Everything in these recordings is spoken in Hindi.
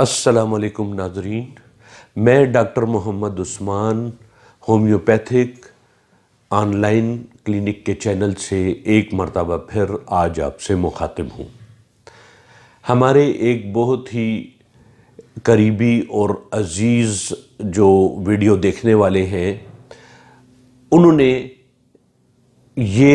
असलकुम नाजरीन मैं doctor Mohammad Usman homeopathic online clinic के चैनल से एक मरतबा फिर आज आपसे मुखातिब हूँ हमारे एक बहुत ही करीबी और अज़ीज़ जो वीडियो देखने वाले हैं उन्होंने ये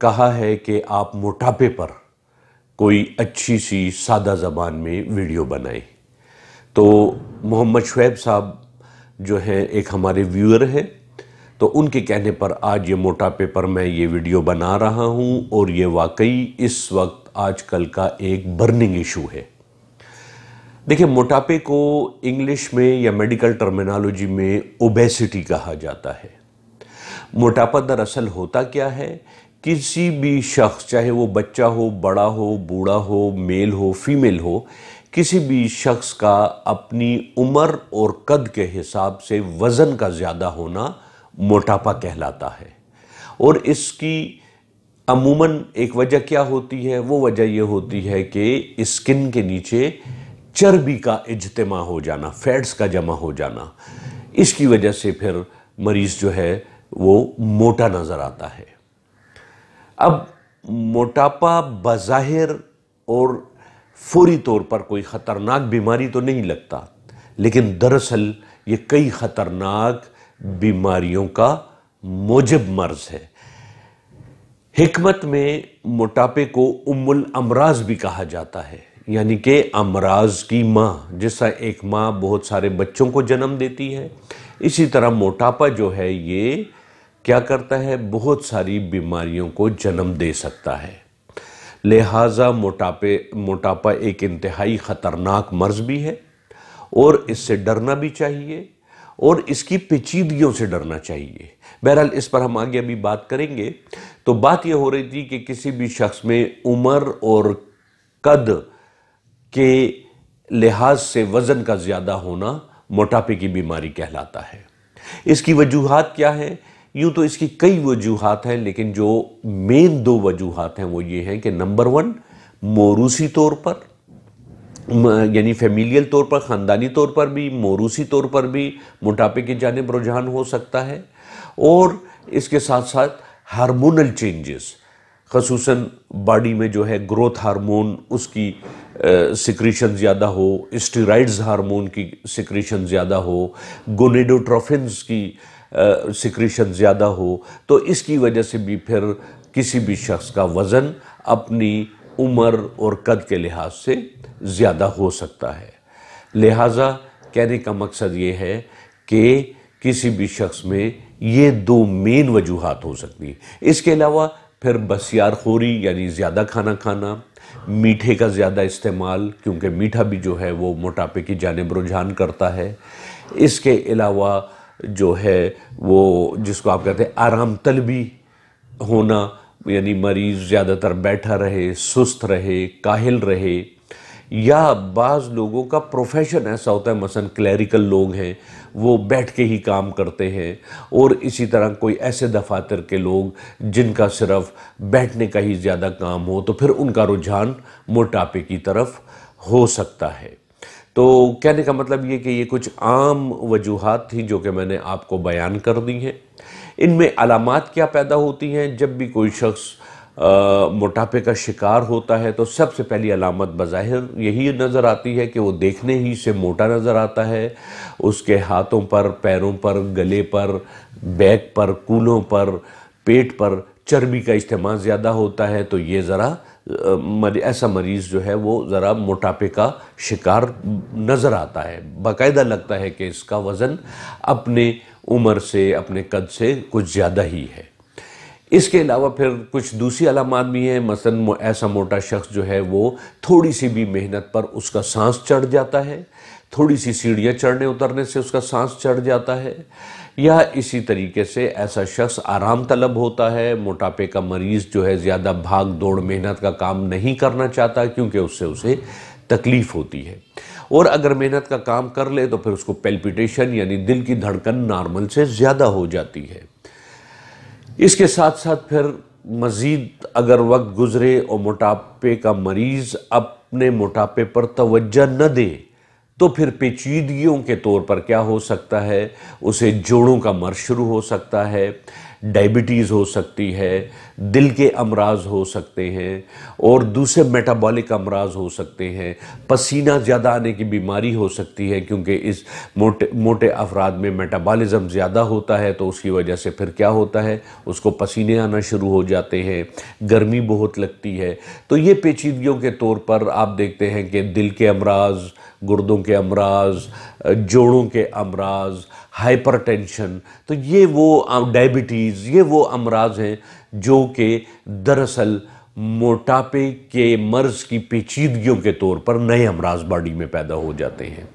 कहा है कि आप मोटापे पर कोई अच्छी सी सादा ज़बान में वीडियो बनाएं तो मोहम्मद शुएब साहब जो हैं एक हमारे व्यूअर हैं तो उनके कहने पर आज ये मोटापे पर मैं ये वीडियो बना रहा हूँ और ये वाकई इस वक्त आजकल का एक बर्निंग इशू है देखिए मोटापे को इंग्लिश में या मेडिकल टर्मिनोलॉजी में ओबेसिटी कहा जाता है मोटापा दरअसल होता क्या है किसी भी शख्स चाहे वो बच्चा हो बड़ा हो बूढ़ा हो मेल हो फीमेल हो किसी भी शख्स का अपनी उम्र और कद के हिसाब से वज़न का ज़्यादा होना मोटापा कहलाता है और इसकी अमूमन एक वजह क्या होती है वो वजह ये होती है कि स्किन के नीचे चर्बी का इजतमा हो जाना फैट्स का जमा हो जाना इसकी वजह से फिर मरीज़ जो है वो मोटा नज़र आता है अब मोटापा बज़ाहिर और फौरी तौर पर कोई ख़तरनाक बीमारी तो नहीं लगता लेकिन दरअसल ये कई ख़तरनाक बीमारियों का मोजब मर्ज है हमत में मोटापे को उमुल अमराज भी कहा जाता है यानी कि अमराज की माँ जैसा एक माँ बहुत सारे बच्चों को जन्म देती है इसी तरह मोटापा जो है ये क्या करता है बहुत सारी बीमारियों को जन्म दे सकता है लिहाजा मोटापे मोटापा एक इंतहाई ख़तरनाक मर्ज़ भी है और इससे डरना भी चाहिए और इसकी पेचीदगियों से डरना चाहिए बहरहाल इस पर हम आगे अभी बात करेंगे तो बात यह हो रही थी कि किसी भी शख्स में उम्र और कद के लिहाज से वज़न का ज़्यादा होना मोटापे की बीमारी कहलाता है इसकी वजूहत क्या है यूं तो इसकी कई वजूहत हैं लेकिन जो मेन दो वजूहत हैं वो ये हैं कि नंबर वन मोरूसी तौर पर यानी फेमिलियल तौर पर ख़ानदानी तौर पर भी मोरूसी तौर पर भी मोटापे की जानब रुझान हो सकता है और इसके साथ साथ हार्मोनल चेंजेस खसूस बॉडी में जो है ग्रोथ हार्मोन उसकी सिक्रीशन ज़्यादा हो स्टीराइड्स हार्मोन की सिक्रीशन ज़्यादा हो गोनेडोट्रोफिन्स की सिक्रीशन ज़्यादा हो तो इसकी वजह से भी फिर किसी भी शख्स का वज़न अपनी उम्र और कद के लिहाज से ज़्यादा हो सकता है लिहाजा कहने का मकसद ये है कि किसी भी शख्स में ये दो मेन वजूहत हो सकती इसके अलावा फिर बसियार खोरी यानी ज़्यादा खाना खाना मीठे का ज़्यादा इस्तेमाल क्योंकि मीठा भी जो है वो मोटापे की जानब रुझान करता है इसके अलावा जो है वो जिसको आप कहते हैं आराम तलबी होना यानी मरीज़ ज़्यादातर बैठा रहे सुस्त रहे काहिल रहे या बाज़ लोगों का प्रोफेशन ऐसा होता है मसलन क्लैरिकल लोग हैं वो बैठ के ही काम करते हैं और इसी तरह कोई ऐसे दफातर के लोग जिनका सिर्फ बैठने का ही ज़्यादा काम हो तो फिर उनका रुझान मोटापे की तरफ हो सकता है तो कहने का मतलब ये कि ये कुछ आम वजूहत थी जो कि मैंने आपको बयान कर दी हैं इनमें अलामत क्या पैदा होती हैं जब भी कोई शख्स मोटापे का शिकार होता है तो सबसे पहली अलामत बज़ाहिर यही नज़र आती है कि वो देखने ही से मोटा नज़र आता है उसके हाथों पर पैरों पर गले पर बैक पर कूलों पर पेट पर चर्बी का इस्तेमाल ज़्यादा होता है तो ये ज़रा मरी, ऐसा मरीज़ जो है वो ज़रा मोटापे का शिकार नज़र आता है बाकायदा लगता है कि इसका वज़न अपने उम्र से अपने कद से कुछ ज़्यादा ही है इसके अलावा फिर कुछ दूसरी अलामत भी हैं मसलन ऐसा मोटा शख्स जो है वो थोड़ी सी भी मेहनत पर उसका सांस चढ़ जाता है थोड़ी सी सीढ़ियाँ चढ़ने उतरने से उसका सांस चढ़ जाता है यह इसी तरीके से ऐसा शख्स आराम तलब होता है मोटापे का मरीज़ जो है ज़्यादा भाग दौड़ मेहनत का काम नहीं करना चाहता क्योंकि उससे उसे तकलीफ़ होती है और अगर मेहनत का काम कर ले तो फिर उसको पेल्पिटेशन यानी दिल की धड़कन नॉर्मल से ज़्यादा हो जाती है इसके साथ साथ फिर मज़ीद अगर वक्त गुजरे और मोटापे का मरीज़ अपने मोटापे पर तोज्जा न दे तो फिर पेचीदगियों के तौर पर क्या हो सकता है उसे जोड़ों का मर्ज शुरू हो सकता है डायबिटीज़ हो सकती है दिल के अमराज हो सकते हैं और दूसरे मेटाबॉलिक अमराज हो सकते हैं पसीना ज़्यादा आने की बीमारी हो सकती है क्योंकि इस मोटे मोटे अफराद में मेटाबॉलिज़म ज़्यादा होता है तो उसकी वजह से फिर क्या होता है उसको पसीने आना शुरू हो जाते हैं गर्मी बहुत लगती है तो ये पेचीदगियों के तौर पर आप देखते हैं कि दिल के अमराज गुर्दों के अमराज जोड़ों के अमराज हाइपरटेंशन तो ये वो डायबिटीज़ ये वो अमराज हैं जो कि दरअसल मोटापे के मर्ज़ की पेचीदगियों के तौर पर नए अमराज बॉडी में पैदा हो जाते हैं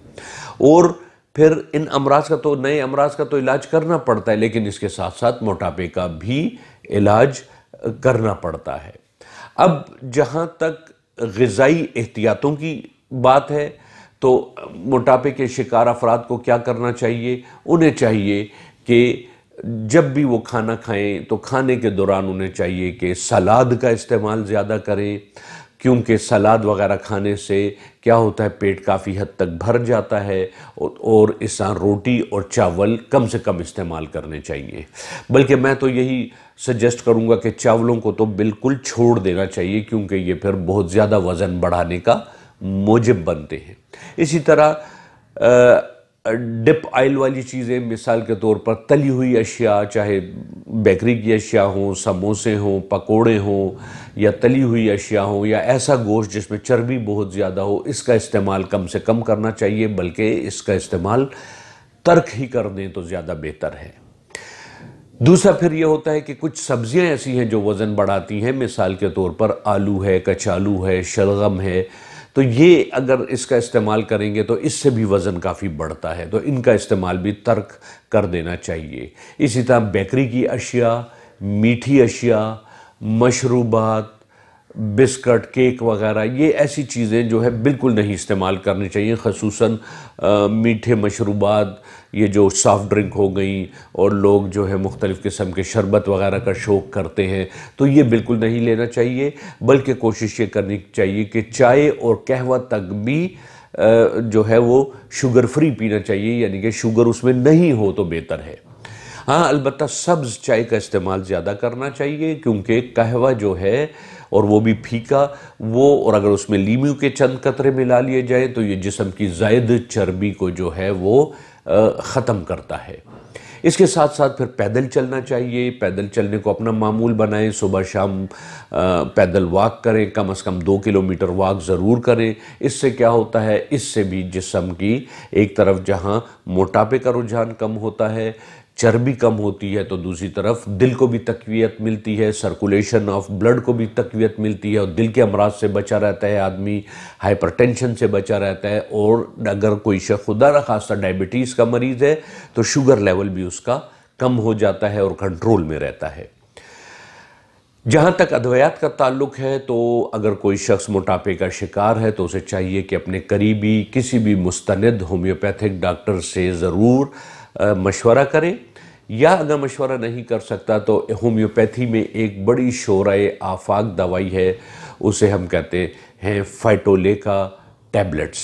और फिर इन अमराज का तो नए अमराज का तो इलाज करना पड़ता है लेकिन इसके साथ साथ मोटापे का भी इलाज करना पड़ता है अब जहाँ तक गज़ाई एहतियातों की बात है तो मोटापे के शिकार अफराद को क्या करना चाहिए उन्हें चाहिए कि जब भी वो खाना खाएं तो खाने के दौरान उन्हें चाहिए कि सलाद का इस्तेमाल ज़्यादा करें क्योंकि सलाद वगैरह खाने से क्या होता है पेट काफ़ी हद तक भर जाता है और इस रोटी और चावल कम से कम इस्तेमाल करने चाहिए बल्कि मैं तो यही सजेस्ट करूँगा कि चावलों को तो बिल्कुल छोड़ देना चाहिए क्योंकि ये फिर बहुत ज़्यादा वज़न बढ़ाने का मोजिब बनते हैं इसी तरह डिप आयल वाली चीज़ें मिसाल के तौर पर तली हुई अशिया चाहे बेकरी की अशिया हों समोसे हों पकोड़े हों या तली हुई अशिया हों या ऐसा गोश्त जिसमें चर्बी बहुत ज़्यादा हो इसका इस्तेमाल कम से कम करना चाहिए बल्कि इसका इस्तेमाल तर्क ही कर दें तो ज़्यादा बेहतर है दूसरा फिर यह होता है कि कुछ सब्ज़ियाँ ऐसी हैं जो वज़न बढ़ाती हैं मिसाल के तौर पर आलू है कचालू है शलगम है तो ये अगर इसका इस्तेमाल करेंगे तो इससे भी वज़न काफ़ी बढ़ता है तो इनका इस्तेमाल भी तर्क कर देना चाहिए इसी तरह बेकरी की अशिया मीठी अशिया मशरूबात बिस्कट केक वगैरह ये ऐसी चीज़ें जो है बिल्कुल नहीं इस्तेमाल करनी चाहिए खसूस मीठे मशरूबात ये जो सॉफ़्ट ड्रिंक हो गई और लोग जो है मुख्तलिफ़ किस्म के शरबत वगैरह का शौक़ करते हैं तो ये बिल्कुल नहीं लेना चाहिए बल्कि कोशिश ये करनी चाहिए कि चाय और कहवा तक भी जो है वो शुगर फ्री पीना चाहिए यानी कि शुगर उसमें नहीं हो तो बेहतर है हाँ अलबत्त सब्ज़ चाय का इस्तेमाल ज़्यादा करना चाहिए क्योंकि कहवा जो है और वो भी फीका वो और अगर उसमें लीमू के चंद कतरे मिला लिए जाए तो ये जिसम की जायद चर्बी को जो है वो ख़त्म करता है इसके साथ साथ फिर पैदल चलना चाहिए पैदल चलने को अपना मामूल बनाएं सुबह शाम पैदल वॉक करें कम से कम दो किलोमीटर वॉक ज़रूर करें इससे क्या होता है इससे भी जिसम की एक तरफ जहाँ मोटापे का रुझान कम होता है चर्बी कम होती है तो दूसरी तरफ दिल को भी तकवीत मिलती है सर्कुलेशन ऑफ ब्लड को भी तकवीत मिलती है और दिल के अमराज से बचा रहता है आदमी हाइपरटेंशन से बचा रहता है और अगर कोई शख्स खुदा न खासा डायबिटीज़ का मरीज़ है तो शुगर लेवल भी उसका कम हो जाता है और कंट्रोल में रहता है जहाँ तक अद्वैत का ताल्लुक है तो अगर कोई शख्स मोटापे का शिकार है तो उसे चाहिए कि अपने करीबी किसी भी मुस्तनद होम्योपैथिक डॉक्टर से ज़रूर मशवरा करें या अगर मशवरा नहीं कर सकता तो होम्योपैथी में एक बड़ी शोरा आफाक दवाई है उसे हम कहते हैं फैटोलेका टैबलेट्स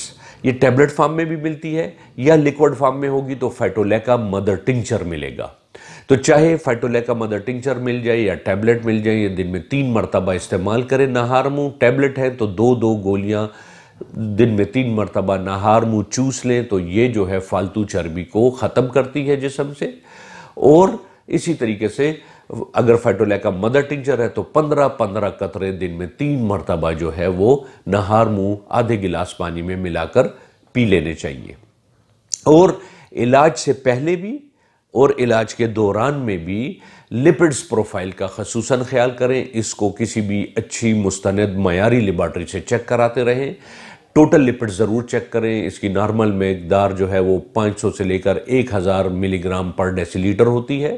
ये टैबलेट फार्म में भी मिलती है या लिक्विड फार्म में होगी तो फैटोलेका मदर टिंचर मिलेगा तो चाहे फैटोलेका मदर टिंचर मिल जाए या टैबलेट मिल जाए या दिन में तीन मरतबा इस्तेमाल करें नहार मुँह टैबलेट है तो दो दो गोलियाँ दिन में तीन मरतबा नहार मुँह चूस लें तो ये जो है फालतू चर्बी को ख़त्म करती है जिसम से और इसी तरीके से अगर का मदर टिंचर है तो पंद्रह पंद्रह कतरे दिन में तीन मरतबा जो है वो नहार मुंह आधे गिलास पानी में मिलाकर पी लेने चाहिए और इलाज से पहले भी और इलाज के दौरान में भी लिपिड्स प्रोफाइल का खसूस ख्याल करें इसको किसी भी अच्छी मुस्ंद मयारी लेबार्ट्री से चेक कराते रहें टोटल लिपिड ज़रूर चेक करें इसकी नॉर्मल मेदार जो है वो 500 से लेकर 1000 मिलीग्राम पर डेसीलीटर होती है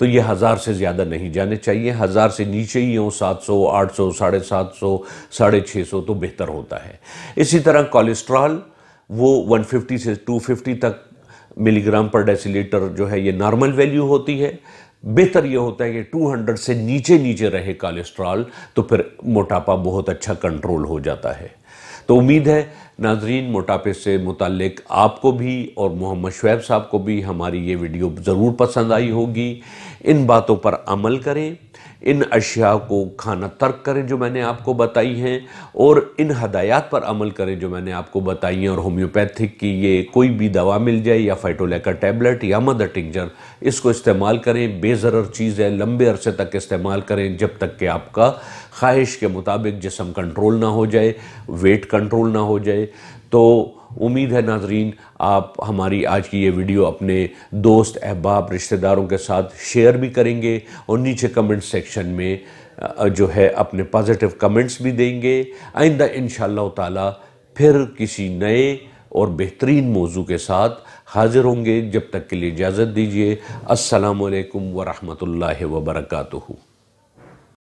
तो ये हज़ार से ज़्यादा नहीं जाने चाहिए हज़ार से नीचे ही हों 700, 800, साढ़े सात सौ साढ़े छः सौ तो बेहतर होता है इसी तरह कोलेस्ट्रॉल वो 150 से 250 तक मिलीग्राम पर डेसीलीटर जो है ये नॉर्मल वैल्यू होती है बेहतर ये होता है कि 200 से नीचे नीचे रहे कोलेस्ट्रॉल तो फिर मोटापा बहुत अच्छा कंट्रोल हो जाता है तो उम्मीद है नाजरीन मोटापे से मुतलक आपको भी और मोहम्मद शुैब साहब को भी हमारी ये वीडियो ज़रूर पसंद आई होगी इन बातों पर अमल करें इन अशिया को खाना तर्क करें जो मैंने आपको बताई हैं और इन हदायात पर अमल करें जो मैंने आपको बताई हैं और होम्योपैथिक की ये कोई भी दवा मिल जाए या फाइटोलेका टैबलेट या मदर टिंगजर इसको इस्तेमाल करें बेज़र चीज़ है लंबे अरसे तक इस्तेमाल करें जब तक कि आपका ख्वाहिश के मुताबिक जिसम कंट्रोल ना हो जाए वेट कंट्रोल ना हो जाए तो उम्मीद है नाजरीन आप हमारी आज की ये वीडियो अपने दोस्त अहबाब रिश्तेदारों के साथ शेयर भी करेंगे और नीचे कमेंट सेक्शन में जो है अपने पॉजिटिव कमेंट्स भी देंगे आइंदा इन ताला फिर किसी नए और बेहतरीन मौजू के साथ हाज़िर होंगे जब तक के लिए इजाज़त दीजिए असलकम वरहमल वर्का